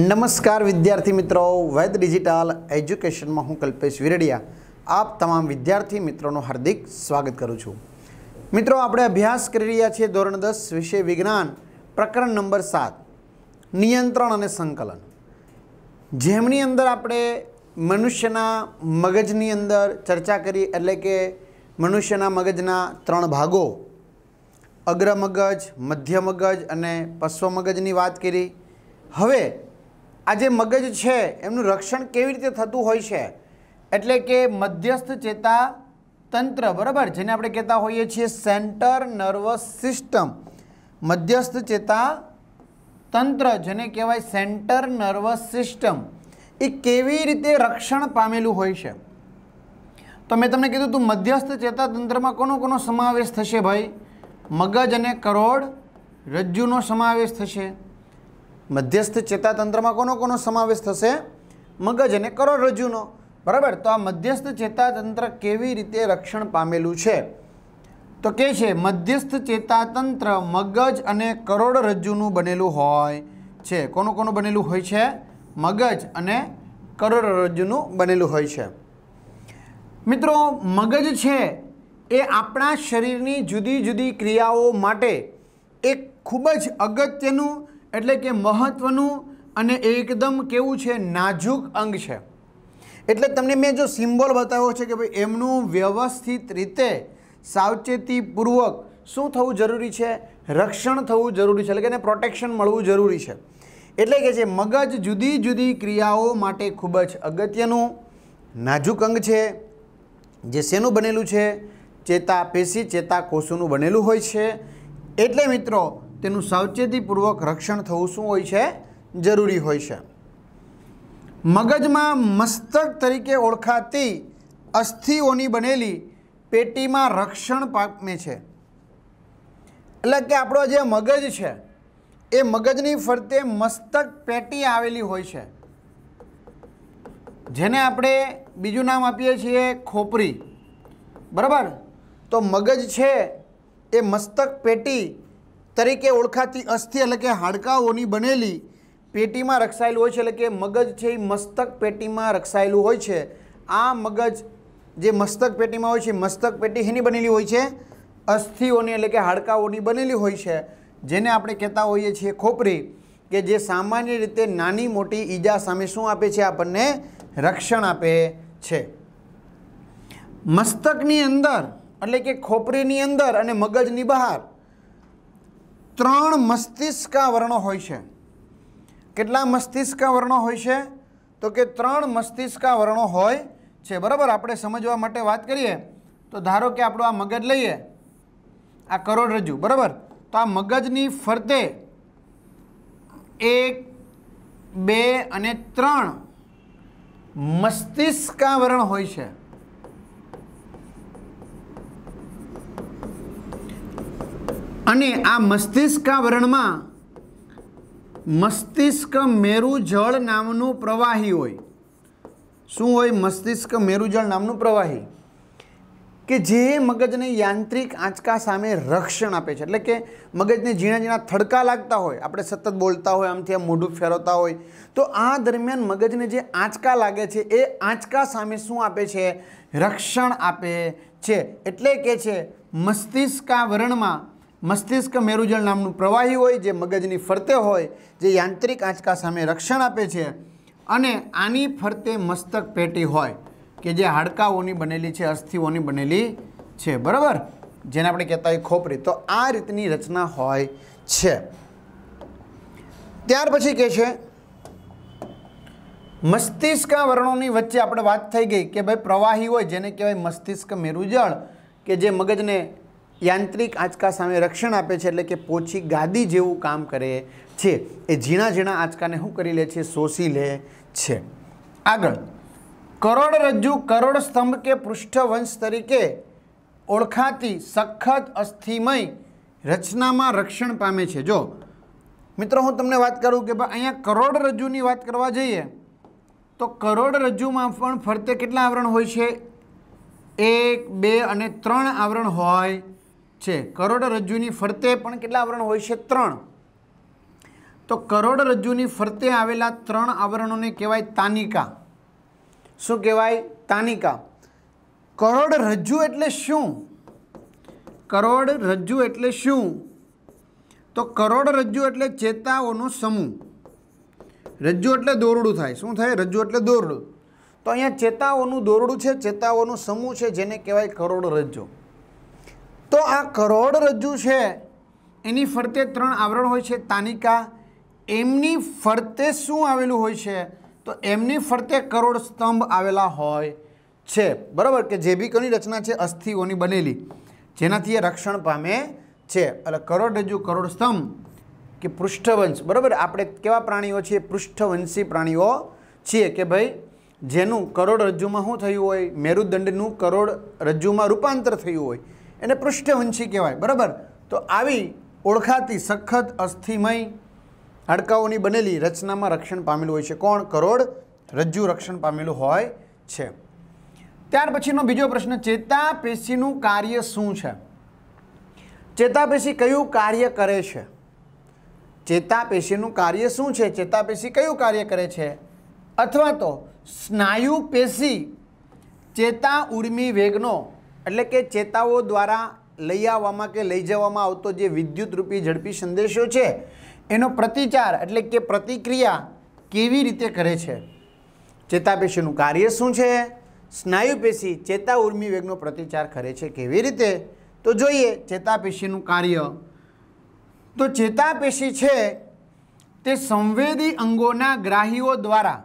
નમસ્કાર વિદ્યાર્થી મિત્રો વૈદ ડિજિટલ એજ્યુકેશનમાં હું કલ્પેશ વિરડિયા આપ તમામ વિદ્યાર્થી મિત્રોનું હાર્દિક સ્વાગત કરું છું મિત્રો આપણે અભ્યાસ કરી રહ્યા છીએ ધોરણ દસ વિષય વિજ્ઞાન પ્રકરણ નંબર સાત નિયંત્રણ અને સંકલન જેમની અંદર આપણે મનુષ્યના મગજની અંદર ચર્ચા કરી એટલે કે મનુષ્યના મગજના ત્રણ ભાગો અગ્ર મગજ મધ્ય મગજ અને પશ્વ મગજની વાત કરી હવે આજે મગજ છે એમનું રક્ષણ કેવી રીતે થતું હોય છે એટલે કે મધ્યસ્થ ચેતા તંત્ર બરાબર જેને આપણે કહેતા હોઈએ છીએ સેન્ટર નર્વસ સિસ્ટમ મધ્યસ્થ ચેતા તંત્ર જેને કહેવાય સેન્ટર નર્વસ સિસ્ટમ એ કેવી રીતે રક્ષણ પામેલું હોય છે તો મેં તમને કીધું તું મધ્યસ્થ ચેતાતંત્રમાં કોનો કોનો સમાવેશ થશે ભાઈ મગજ અને કરોડ રજ્જુનો સમાવેશ થશે મધ્યસ્થ ચેતાતંત્રમાં કોનો કોનો સમાવેશ થશે મગજ અને કરોડરજ્જુનો બરાબર તો આ મધ્યસ્થ ચેતાતંત્ર કેવી રીતે રક્ષણ પામેલું છે તો કે છે મધ્યસ્થ ચેતાતંત્ર મગજ અને કરોડરજ્જુનું બનેલું હોય છે કોનું કોનું બનેલું હોય છે મગજ અને કરોડરજ્જુનું બનેલું હોય છે મિત્રો મગજ છે એ આપણા શરીરની જુદી જુદી ક્રિયાઓ માટે એક ખૂબ જ અગત્યનું એટલે કે મહત્ત્વનું અને એકદમ કેવું છે નાજુક અંગ છે એટલે તમને મેં જો સિમ્બોલ બતાવ્યો છે કે ભાઈ એમનું વ્યવસ્થિત રીતે સાવચેતીપૂર્વક શું થવું જરૂરી છે રક્ષણ થવું જરૂરી છે એટલે કે એને પ્રોટેક્શન મળવું જરૂરી છે એટલે કે જે મગજ જુદી જુદી ક્રિયાઓ માટે ખૂબ જ અગત્યનું નાજુક અંગ છે જે શેનું બનેલું છે ચેતા પેશી ચેતા ચેતાકોષોનું બનેલું હોય છે એટલે મિત્રો તેનું સાવચેતીપૂર્વક રક્ષણ થવું શું હોય છે જરૂરી હોય છે મગજમાં મસ્તક તરીકે ઓળખાતી અસ્થિઓની બનેલી પેટીમાં રક્ષણ પામે છે એટલે કે આપણો જે મગજ છે એ મગજની ફરતે મસ્તક પેટી આવેલી હોય છે જેને આપણે બીજું નામ આપીએ છીએ ખોપરી બરાબર તો મગજ છે એ મસ્તક પેટી તરીકે ઓળખાતી અસ્થિ એટલે કે હાડકાઓની બનેલી પેટીમાં રક્ષાયેલું હોય છે એટલે કે મગજ છે એ મસ્તક પેટીમાં રક્ષાયેલું હોય છે આ મગજ જે મસ્તક પેટીમાં હોય છે મસ્તક પેટી એની બનેલી હોય છે અસ્થિઓની એટલે કે હાડકાઓની બનેલી હોય છે જેને આપણે કહેતા હોઈએ છીએ ખોપરી કે જે સામાન્ય રીતે નાની મોટી ઈજા સામે શું આપે છે આપણને રક્ષણ આપે છે મસ્તકની અંદર એટલે કે ખોપરીની અંદર અને મગજની બહાર ત્રણ મસ્તિષ્કાવર્ણો હોય છે કેટલા મસ્તિષ્કાવર્ણો હોય છે તો કે ત્રણ મસ્તિષ્કાવર્ણો હોય છે બરાબર આપણે સમજવા માટે વાત કરીએ તો ધારો કે આપણું આ મગજ લઈએ આ કરોડરજ્જુ બરાબર તો આ મગજની ફરતે એક બે અને ત્રણ મસ્તિષ્કાવરણ હોય છે અને આ મસ્તિષ્કાવરણમાં મસ્તિષ્ક મેરુજળ નામનું પ્રવાહી હોય શું હોય મસ્તિષ્ક મેરુજળ નામનું પ્રવાહી કે જે મગજને યાંત્રિક આંચકા સામે રક્ષણ આપે છે એટલે કે મગજને ઝીણા ઝીણા થડકા લાગતા હોય આપણે સતત બોલતા હોય આમથી આમ મોઢું ફેરવતા હોય તો આ દરમિયાન મગજને જે આંચકા લાગે છે એ આંચકા સામે શું આપે છે રક્ષણ આપે છે એટલે કે છે મસ્તિષ્કાવરણમાં મસ્તિષ્ક મેરુજળ નામનું પ્રવાહી હોય જે મગજની ફરતે હોય જે યાંત્રિક આંચકા સામે રક્ષણ આપે છે અને આની ફરતે મસ્તક પેટી હોય કે જે હાડકાઓની બનેલી છે અસ્થિઓની બનેલી છે બરાબર જેને આપણે કહેતા હોય ખોપરી તો આ રીતની રચના હોય છે ત્યાર પછી કહે છે મસ્તિષ્ક વર્ણોની વચ્ચે આપણે વાત થઈ ગઈ કે ભાઈ પ્રવાહી હોય જેને કહેવાય મસ્તિષ્ક મેરુજળ કે જે મગજને યાંત્રિક આંચકા સામે રક્ષણ આપે છે એટલે કે પોચી ગાદી જેવું કામ કરે છે એ ઝીણા ઝીણા આંચકાને શું કરી લે છે શોષી લે છે આગળ કરોડરજ્જુ કરોડ સ્તંભ કે પૃષ્ઠવંશ તરીકે ઓળખાતી સખત અસ્થિમય રચનામાં રક્ષણ પામે છે જો મિત્રો હું તમને વાત કરું કે ભાઈ અહીંયા કરોડરજ્જુની વાત કરવા જઈએ તો કરોડરજ્જુમાં પણ ફરતે કેટલા આવરણ હોય છે એક બે અને ત્રણ આવરણ હોય છે કરોડરજ્જુની ફરતે પણ કેટલા આવરણ હોય છે ત્રણ તો કરોડરજ્જુની ફરતે આવેલા ત્રણ આવરણોને કહેવાય તાનિકા શું કહેવાય તાનિકા કરોડરજ્જુ એટલે શું કરોડરજ્જુ એટલે શું તો કરોડરજ્જુ એટલે ચેતાઓનો સમૂહ રજ્જુ એટલે દોરડું થાય શું થાય રજ્જુ એટલે દોરડું તો અહીંયા ચેતાઓનું દોરડું છે ચેતાઓનો સમૂહ છે જેને કહેવાય કરોડરજ્જુ તો આ કરોડરજ્જુ છે એની ફરતે ત્રણ આવરણ હોય છે તાનિકા એમની ફરતે શું આવેલું હોય છે તો એમની ફરતે કરોડ સ્તંભ આવેલા હોય છે બરાબર કે જે બી કોની રચના છે અસ્થિઓની બનેલી જેનાથી એ રક્ષણ પામે છે એટલે કરોડરજ્જુ કરોડ સ્તંભ કે પૃષ્ઠવંશ બરાબર આપણે કેવા પ્રાણીઓ છીએ પૃષ્ઠવંશી પ્રાણીઓ છીએ કે ભાઈ જેનું કરોડરજ્જુમાં શું થયું હોય મેરુદંડનું કરોડરજ્જુમાં રૂપાંતર થયું હોય એને પૃષ્ઠવંશી કહેવાય બરાબર તો આવી ઓળખાતી સખત અસ્થિમય હાડકાઓની બનેલી રચનામાં રક્ષણ પામેલું હોય છે કોણ કરોડ રજ્જુ રક્ષણ પામેલું હોય છે ત્યાર પછીનો બીજો પ્રશ્ન ચેતાપેશીનું કાર્ય શું છે ચેતાપેશી કયું કાર્ય કરે છે ચેતાપેશીનું કાર્ય શું છે ચેતાપેશી કયું કાર્ય કરે છે અથવા તો સ્નાયુપેશી ચેતા ઉર્મી વેગનો એટલે કે ચેતાઓ દ્વારા લઈ આવવામાં કે લઈ જવામાં આવતો જે વિદ્યુતરૂપી ઝડપી સંદેશો છે એનો પ્રતિચાર એટલે કે પ્રતિક્રિયા કેવી રીતે કરે છે ચેતાપેશીનું કાર્ય શું છે સ્નાયુપેશી ચેતા ઉર્મી વેગનો પ્રતિચાર કરે છે કેવી રીતે તો જોઈએ ચેતાપેશીનું કાર્ય તો ચેતાપેશી છે તે સંવેદી અંગોના ગ્રાહીઓ દ્વારા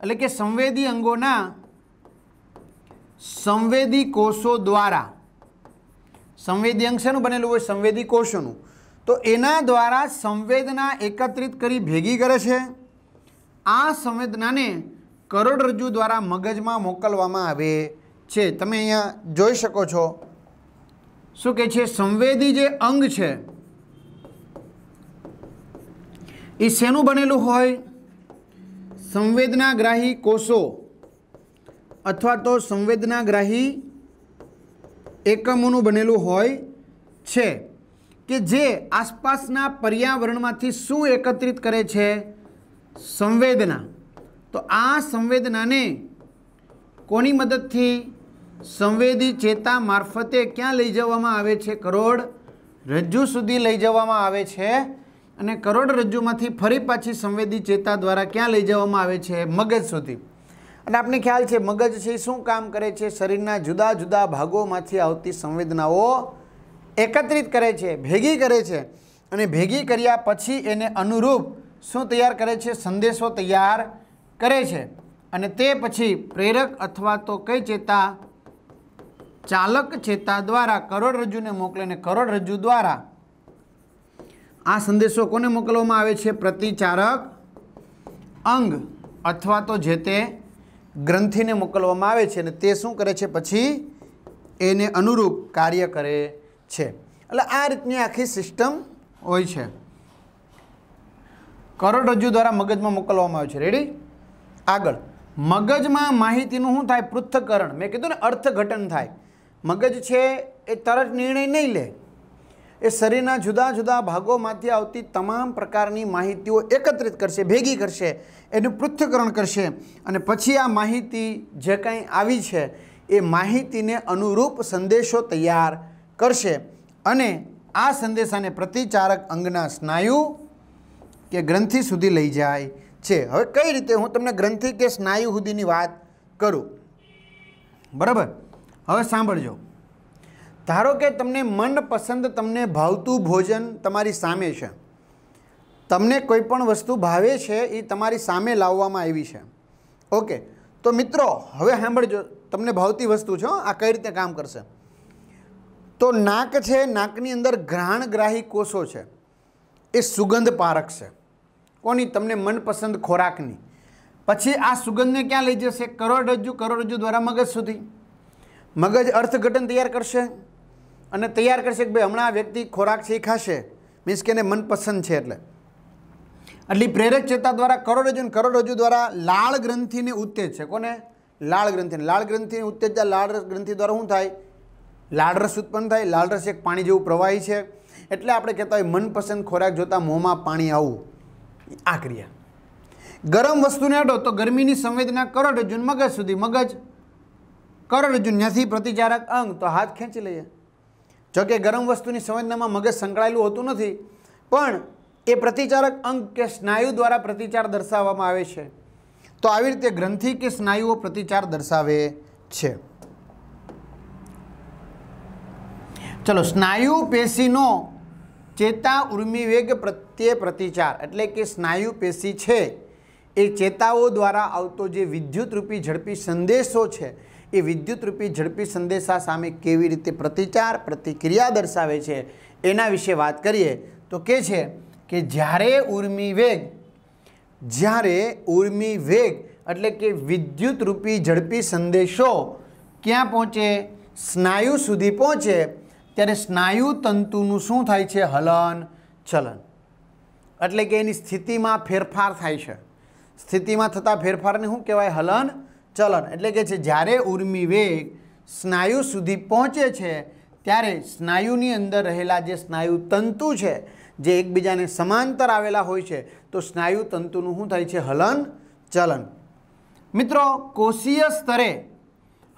એટલે કે સંવેદી અંગોના સંવેદી કોષો દ્વારા સંવેદી અંગ શેનું બનેલું હોય સંવેદી કોષોનું તો એના દ્વારા સંવેદના એકત્રિત કરી ભેગી કરે છે આ સંવેદનાને કરોડરજ્જુ દ્વારા મગજમાં મોકલવામાં આવે છે તમે અહીંયા જોઈ શકો છો શું કહે છે સંવેદી જે અંગ છે એ શેનું બનેલું હોય સંવેદનાગ્રાહી કોષો અથવા તો સંવેદનાગ્રાહી એકમોનું બનેલું હોય છે કે જે આસપાસના પર્યાવરણમાંથી શું એકત્રિત કરે છે સંવેદના તો આ સંવેદનાને કોની મદદથી સંવેદી ચેતા મારફતે ક્યાં લઈ જવામાં આવે છે કરોડ રજ્જુ સુધી લઈ જવામાં આવે છે અને કરોડરજ્જુમાંથી ફરી પાછી સંવેદી ચેતા દ્વારા ક્યાં લઈ જવામાં આવે છે મગજ સુધી અને આપને ખ્યાલ છે મગજ છે શું કામ કરે છે શરીરના જુદા જુદા ભાગોમાંથી આવતી સંવેદનાઓ એકત્રિત કરે છે ભેગી કરે છે અને ભેગી કર્યા પછી એને અનુરૂપ શું તૈયાર કરે છે સંદેશો તૈયાર કરે છે અને તે પછી પ્રેરક અથવા તો કઈ ચેતા ચાલક ચેતા દ્વારા કરોડરજ્જુને મોકલે કરોડરજ્જુ દ્વારા આ સંદેશો કોને મોકલવામાં આવે છે પ્રતિચારક અંગ અથવા તો જે તે ગ્રંથિને મોકલવામાં આવે છે અને તે શું કરે છે પછી એને અનુરૂપ કાર્ય કરે છે એટલે આ રીતની આખી સિસ્ટમ હોય છે કરોડરજ્જુ દ્વારા મગજમાં મોકલવામાં આવે છે રેડી આગળ મગજમાં માહિતીનું શું થાય પૃથ્થકરણ મેં કીધું ને અર્થઘટન થાય મગજ છે એ તરત નિર્ણય નહીં લે એ શરીરના જુદા જુદા ભાગોમાંથી આવતી તમામ પ્રકારની માહિતીઓ એકત્રિત કરશે ભેગી કરશે એનું પૃથ્થકરણ કરશે અને પછી આ માહિતી જે કાંઈ આવી છે એ માહિતીને અનુરૂપ સંદેશો તૈયાર કરશે અને આ સંદેશાને પ્રતિચારક અંગના સ્નાયુ કે ગ્રંથિ સુધી લઈ જાય છે હવે કઈ રીતે હું તમને ગ્રંથિ કે સ્નાયુ સુધીની વાત કરું બરાબર હવે સાંભળજો ધારો કે તમને મનપસંદ તમને ભાવતું ભોજન તમારી સામે છે તમને કોઈ પણ વસ્તુ ભાવે છે એ તમારી સામે લાવવામાં આવી છે ઓકે તો મિત્રો હવે સાંભળજો તમને ભાવતી વસ્તુ છે આ કઈ રીતે કામ કરશે તો નાક છે નાકની અંદર ગ્રહણગ્રાહી કોષો છે એ સુગંધ પારક છે કોની તમને મનપસંદ ખોરાકની પછી આ સુગંધને ક્યાં લઈ જશે કરોડરજ્જુ કરોડરજ્જુ દ્વારા મગજ સુધી મગજ અર્થઘટન તૈયાર કરશે અને તૈયાર કરશે કે ભાઈ હમણાં આ વ્યક્તિ ખોરાક શીખાશે મીન્સ કે એને મનપસંદ છે એટલે એટલે પ્રેરક ચેતા દ્વારા કરોડરજ્જુ અને કરોડરજ્જુ દ્વારા લાળ ગ્રંથિને ઉત્તેજ છે કોને લાળ ગ્રંથિને લાળ ગ્રંથિને ઉત્તેજતા લાળ ગ્રંથિ દ્વારા શું થાય લાળરસ ઉત્પન્ન થાય લાળરસ એક પાણી જેવું પ્રવાહી છે એટલે આપણે કહેતા હોય મનપસંદ ખોરાક જોતાં મોંમાં પાણી આવવું આ ક્રિયા ગરમ વસ્તુને અડો તો ગરમીની સંવેદના કરોડરજ્જુ મગજ સુધી મગજ કરોડરજ્જુ નથી પ્રતિચારક અંગ તો હાથ ખેંચી લઈએ જો કે ગરમ વસ્તુની સંવેદનામાં મગજ સંકળાયેલું હોતું નથી પણ એ પ્રતિચારક અંગ કે સ્નાયુ દ્વારા પ્રતિચાર દર્શાવવામાં આવે છે તો આવી રીતે ગ્રંથિ કે સ્નાયુઓ પ્રતિચાર દર્શાવે છે ચલો સ્નાયુ પેશીનો ચેતા ઉર્મિવેગ પ્રત્યે પ્રતિચાર એટલે કે સ્નાયુ પેશી છે એ ચેતાઓ દ્વારા આવતો જે વિદ્યુતરૂપી ઝડપી સંદેશો છે એ વિદ્યુતરૂપી ઝડપી સંદેશા સામે કેવી રીતે પ્રતિચાર પ્રતિક્રિયા દર્શાવે છે એના વિશે વાત કરીએ તો કે છે કે જ્યારે ઉર્મી વેગ જ્યારે ઉર્મી વેગ એટલે કે વિદ્યુતરૂપી ઝડપી સંદેશો ક્યાં પહોંચે સ્નાયુ સુધી પહોંચે ત્યારે સ્નાયુ તંતુનું શું થાય છે હલન ચલન એટલે કે એની સ્થિતિમાં ફેરફાર થાય છે સ્થિતિમાં થતા ફેરફારને શું કહેવાય હલન ચલન એટલે કે છે જ્યારે ઉર્મી વેગ સ્નાયુ સુધી પહોંચે છે ત્યારે સ્નાયુની અંદર રહેલા જે સ્નાયુ તંતુ છે જે એકબીજાને સમાંતર આવેલા હોય છે તો સ્નાયુ તંતુનું શું થાય છે હલન ચલન મિત્રો કોષીય સ્તરે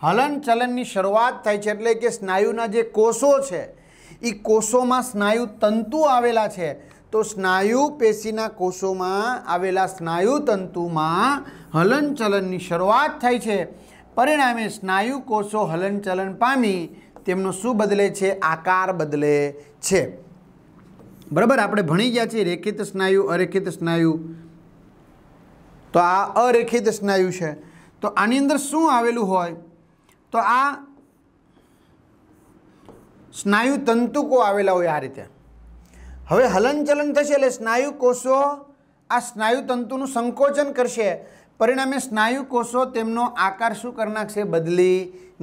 હલન ચલનની શરૂઆત થાય છે એટલે કે સ્નાયુના જે કોષો છે એ કોષોમાં સ્નાયુ તંતુ આવેલા છે તો સ્નાયુ પેશીના કોષોમાં આવેલા સ્નાયુ તંતુમાં હલનચલનની શરૂઆત થાય છે પરિણામે સ્નાયુ કોષો હલનચલન પામી તેમનો શું બદલે છે આકાર બદલે છે બરાબર આપણે ભણી ગયા છીએ રેખિત સ્નાયુ અરેખિત સ્નાયુ તો આ અરેખિત સ્નાયુ છે તો આની અંદર શું આવેલું હોય તો આ સ્નાયુ તંતુકો આવેલા હોય આ રીતે હવે હલનચલન થશે એટલે સ્નાયુ કોષો આ સ્નાયુ તંતુનું સંકોચન કરશે પરિણામે સ્નાયુ કોષો તેમનો આકાર શું કરનાખશે બદલી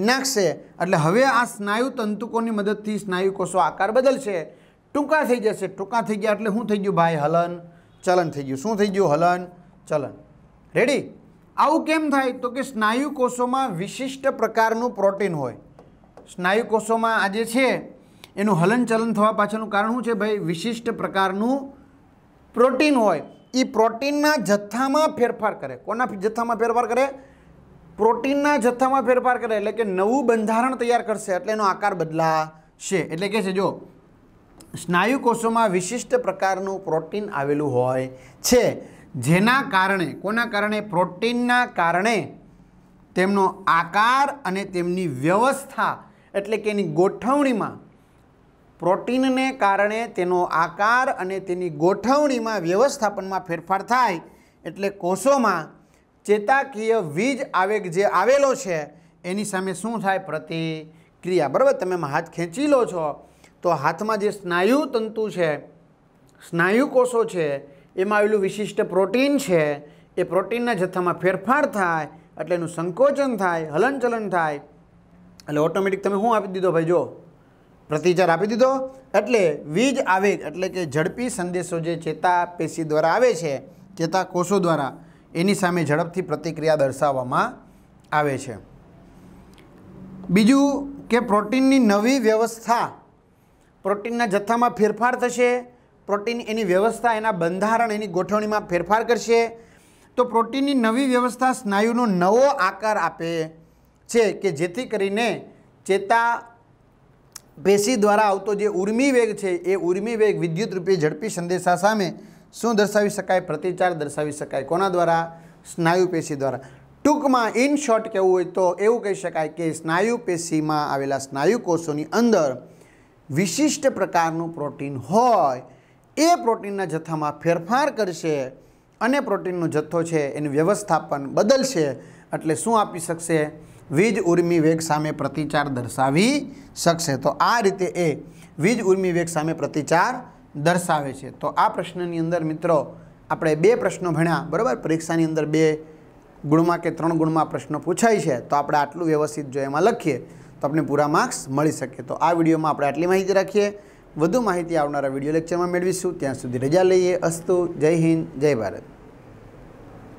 નાખશે એટલે હવે આ સ્નાયુ તંતુકોની મદદથી સ્નાયુ કોષો આકાર બદલશે ટૂંકા થઈ જશે ટૂંકા થઈ ગયા એટલે શું થઈ ગયું ભાઈ હલન ચલન થઈ ગયું શું થઈ ગયું હલન ચલન રેડી આવું કેમ થાય તો કે સ્નાયુ કોષોમાં વિશિષ્ટ પ્રકારનું પ્રોટીન હોય સ્નાયુ કોષોમાં આજે છે એનું હલન ચલન થવા પાછળનું કારણ શું છે ભાઈ વિશિષ્ટ પ્રકારનું પ્રોટીન હોય એ પ્રોટીનના જથ્થામાં ફેરફાર કરે કોના જથ્થામાં ફેરફાર કરે પ્રોટીનના જથ્થામાં ફેરફાર કરે એટલે કે નવું બંધારણ તૈયાર કરશે એટલે એનો આકાર બદલાશે એટલે કે છે જો સ્નાયુ કોષોમાં વિશિષ્ટ પ્રકારનું પ્રોટીન આવેલું હોય છે જેના કારણે કોના કારણે પ્રોટીનના કારણે તેમનો આકાર અને તેમની વ્યવસ્થા એટલે કે એની ગોઠવણીમાં પ્રોટીનને કારણે તેનો આકાર અને તેની ગોઠવણીમાં વ્યવસ્થાપનમાં ફેરફાર થાય એટલે કોષોમાં ચેતાકીય વીજ આવેગ જે આવેલો છે એની સામે શું થાય પ્રતિક્રિયા બરાબર તમે હાથ ખેંચી લો છો તો હાથમાં જે સ્નાયુ તંતુ છે સ્નાયુ કોષો છે એમાં આવેલું વિશિષ્ટ પ્રોટીન છે એ પ્રોટીનના જથ્થામાં ફેરફાર થાય એટલે એનું સંકોચન થાય હલનચલન થાય એટલે ઓટોમેટિક તમે શું આપી દીધો ભાઈ જો પ્રતિચાર આપી દીધો એટલે વીજ આવેગ એટલે કે ઝડપી સંદેશો જે ચેતા પેશી દ્વારા આવે છે ચેતા કોષો દ્વારા એની સામે ઝડપથી પ્રતિક્રિયા દર્શાવવામાં આવે છે બીજું કે પ્રોટીનની નવી વ્યવસ્થા પ્રોટીનના જથ્થામાં ફેરફાર થશે પ્રોટીન એની વ્યવસ્થા એના બંધારણ એની ગોઠવણીમાં ફેરફાર કરશે તો પ્રોટીનની નવી વ્યવસ્થા સ્નાયુનો નવો આકાર આપે છે કે જેથી કરીને ચેતા પેશી દ્વારા આવતો જે ઉર્મી વેગ છે એ ઉર્મી વેગ વિદ્યુત રૂપે ઝડપી સંદેશા સામે શું દર્શાવી શકાય પ્રતિચાર દર્શાવી શકાય કોના દ્વારા સ્નાયુ પેશી દ્વારા ટૂંકમાં ઇન શોર્ટ કહેવું હોય તો એવું કહી શકાય કે સ્નાયુ પેશીમાં આવેલા સ્નાયુ કોષોની અંદર વિશિષ્ટ પ્રકારનું પ્રોટીન હોય એ પ્રોટીનના જથ્થામાં ફેરફાર કરશે અને પ્રોટીનનો જથ્થો છે એનું વ્યવસ્થાપન બદલશે એટલે શું આપી શકશે વીજ ઉર્મી વેગ સામે પ્રતિચાર દર્શાવી શકશે તો આ રીતે એ વીજ ઉર્મી વેગ સામે પ્રતિચાર દર્શાવે છે તો આ પ્રશ્નની અંદર મિત્રો આપણે બે પ્રશ્નો ભણ્યા બરાબર પરીક્ષાની અંદર બે ગુણમાં કે ત્રણ ગુણમાં પ્રશ્નો પૂછાય છે તો આપણે આટલું વ્યવસ્થિત જો એમાં લખીએ તો આપણે પૂરા માર્ક્સ મળી શકે તો આ વિડીયોમાં આપણે આટલી માહિતી રાખીએ વધુ માહિતી આવનારા વિડીયો લેક્ચરમાં મેળવીશું ત્યાં સુધી રજા લઈએ અસ્તુ જય હિન્દ જય ભારત